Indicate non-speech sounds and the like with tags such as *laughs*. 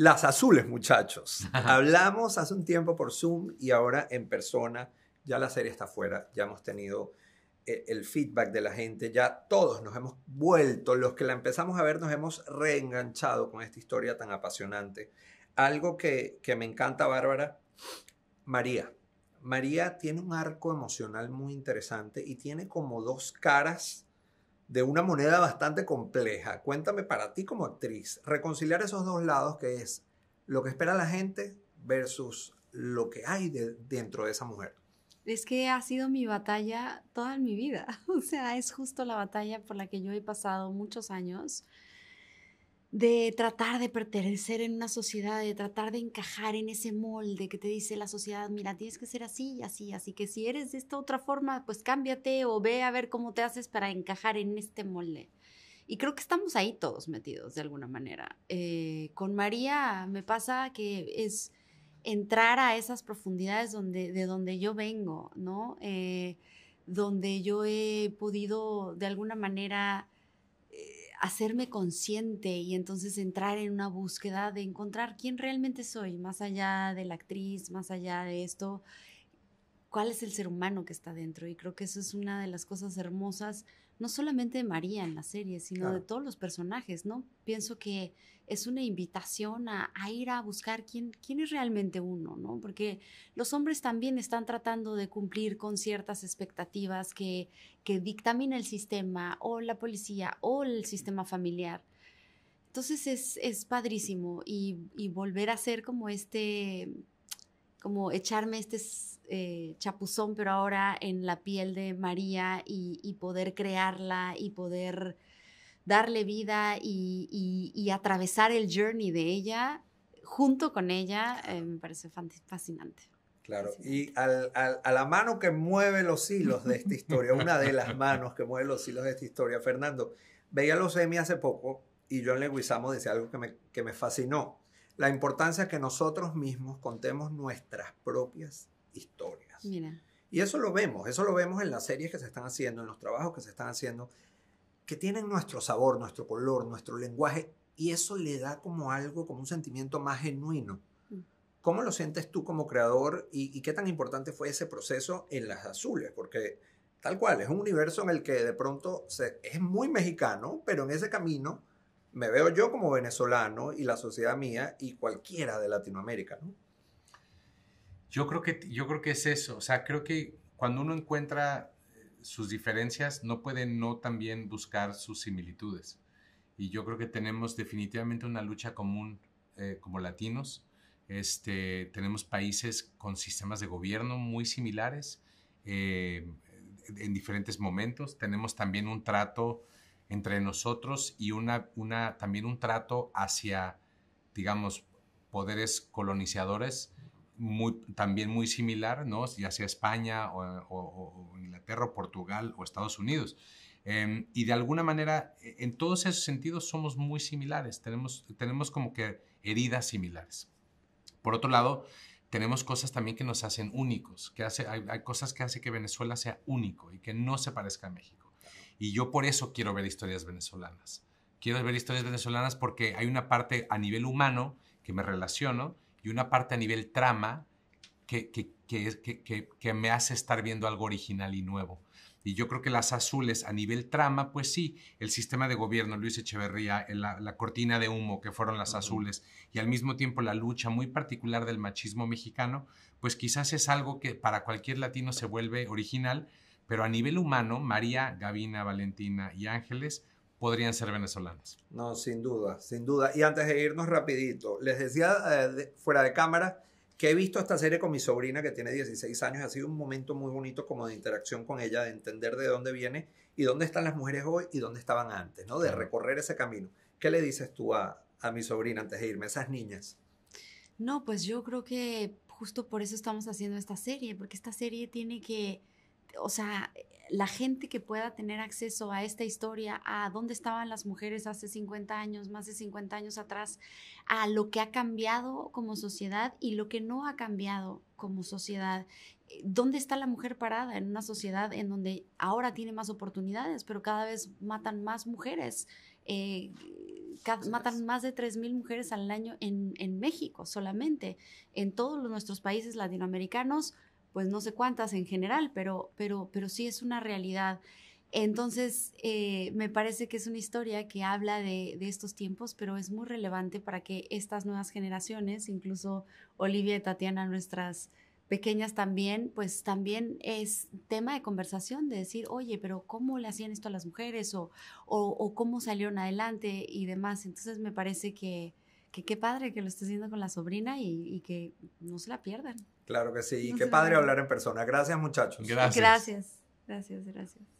Las azules, muchachos. *laughs* Hablamos hace un tiempo por Zoom y ahora en persona. Ya la serie está fuera, ya hemos tenido eh, el feedback de la gente, ya todos nos hemos vuelto, los que la empezamos a ver nos hemos reenganchado con esta historia tan apasionante. Algo que, que me encanta, Bárbara, María. María tiene un arco emocional muy interesante y tiene como dos caras de una moneda bastante compleja. Cuéntame para ti como actriz, reconciliar esos dos lados que es lo que espera la gente versus lo que hay dentro de esa mujer. Es que ha sido mi batalla toda mi vida. *laughs* O sea, es justo la batalla por la que yo he pasado muchos años de tratar de pertenecer en una sociedad, de tratar de encajar en ese molde que te dice la sociedad, mira, tienes que ser así, así, así que si eres de esta otra forma, pues cámbiate o ve a ver cómo te haces para encajar en este molde. Y creo que estamos ahí todos metidos de alguna manera. Eh, con María me pasa que es entrar a esas profundidades donde, de donde yo vengo, ¿no? Eh, donde yo he podido de alguna manera hacerme consciente y entonces entrar en una búsqueda de encontrar quién realmente soy, más allá de la actriz, más allá de esto, cuál es el ser humano que está dentro. Y creo que eso es una de las cosas hermosas no solamente de María en la serie, sino de todos los personajes, ¿no? Pienso que es una invitación a, ir a buscar quién, quién es realmente uno, ¿no? Porque los hombres también están tratando de cumplir con ciertas expectativas que, dictamina el sistema o la policía o el sistema familiar. Entonces es, padrísimo y volver a ser como este como echarme este eh, chapuzón, pero ahora en la piel de María y, poder crearla y poder darle vida y, atravesar el journey de ella junto con ella, eh, me parece fascinante. Claro, y a la mano que mueve los hilos de esta historia, una de las manos que mueve los hilos de esta historia, Fernando, veía los Emmy hace poco y John Leguizamo decía algo que me, que me fascinó la importancia que nosotros mismos contemos nuestras propias historias. Y eso lo vemos, eso lo vemos en las series que se están haciendo, en los trabajos que se están haciendo, que tienen nuestro sabor, nuestro color, nuestro lenguaje, y eso le da como algo, como un sentimiento más genuino. Mm. ¿Cómo lo sientes tú como creador y, qué tan importante fue ese proceso en Las Azules? Porque tal cual, es un universo en el que de pronto se, es muy mexicano, pero en ese camino me veo yo como venezolano y la sociedad mía y cualquiera de Latinoamérica, ¿no? Yo creo que, yo creo que es eso, o sea, creo que cuando uno encuentra eh, sus diferencias, no puede no también buscar sus similitudes. Y yo creo que tenemos definitivamente una lucha común eh, como latinos. Este, tenemos países con sistemas de gobierno muy similares eh, en diferentes momentos. Tenemos también un trato entre nosotros y una, una, también un trato hacia, digamos, poderes colonizadores, muy, también muy similar, ¿no? ya sea España o, Inglaterra Portugal o Estados Unidos. Em, y de alguna manera, e-, en todos esos sentidos somos muy similares, tenemos, tenemos como que heridas similares. Por otro lado, tenemos cosas también que nos hacen únicos, que hace, hay, hay cosas que hacen que Venezuela sea único y que no se parezca a México. Y yo por eso quiero ver historias venezolanas. Quiero ver historias venezolanas porque hay una parte a nivel humano que me relaciono y una parte a nivel trama que, que, que, me hace estar viendo algo original y nuevo. Y yo creo que las azules a nivel trama, pues sí, el sistema de gobierno, Luis Echeverría, la, cortina de humo que fueron las azules, y al mismo tiempo la lucha muy particular del machismo mexicano, pues quizás es algo que para cualquier latino se vuelve original, pero a nivel humano, María, Gavina, Valentina y Ángeles podrían ser venezolanas. No, sin duda, sin duda. Y antes de irnos rapidito, les decía eh, fuera de cámara que he visto esta serie con mi sobrina que tiene 16 años. Ha sido un momento muy bonito como de interacción con ella, de entender de dónde viene y dónde están las mujeres hoy y dónde estaban antes, ¿no? De recorrer ese camino. ¿Qué le dices tú a, a mi sobrina antes de irme, esas niñas? No, pues yo creo que justo por eso estamos haciendo esta serie, porque esta serie tiene que o sea, la gente que pueda tener acceso a esta historia, a dónde estaban las mujeres hace 50 años, más de 50 años atrás, a lo que ha cambiado como sociedad y lo que no ha cambiado como sociedad. Eh, ¿Dónde está la mujer parada en una sociedad en donde ahora tiene más oportunidades, pero cada vez matan más mujeres? Eh, matan más de 3.000 mujeres al año en, México solamente. En todos nuestros países latinoamericanos, pues no sé cuántas en general, pero, pero, pero sí es una realidad. Entonces, eh, me parece que es una historia que habla de, estos tiempos, pero es muy relevante para que estas nuevas generaciones, incluso Olivia y Tatiana, nuestras pequeñas también, pues también es tema de conversación, de decir, oye, pero ¿cómo le hacían esto a las mujeres? o, o cómo salieron adelante y demás. Entonces, me parece que, que qué padre que lo esté haciendo con la sobrina y, que no se la pierdan. Claro que sí, y qué padre hablar en persona. Gracias muchachos. Gracias, gracias, gracias.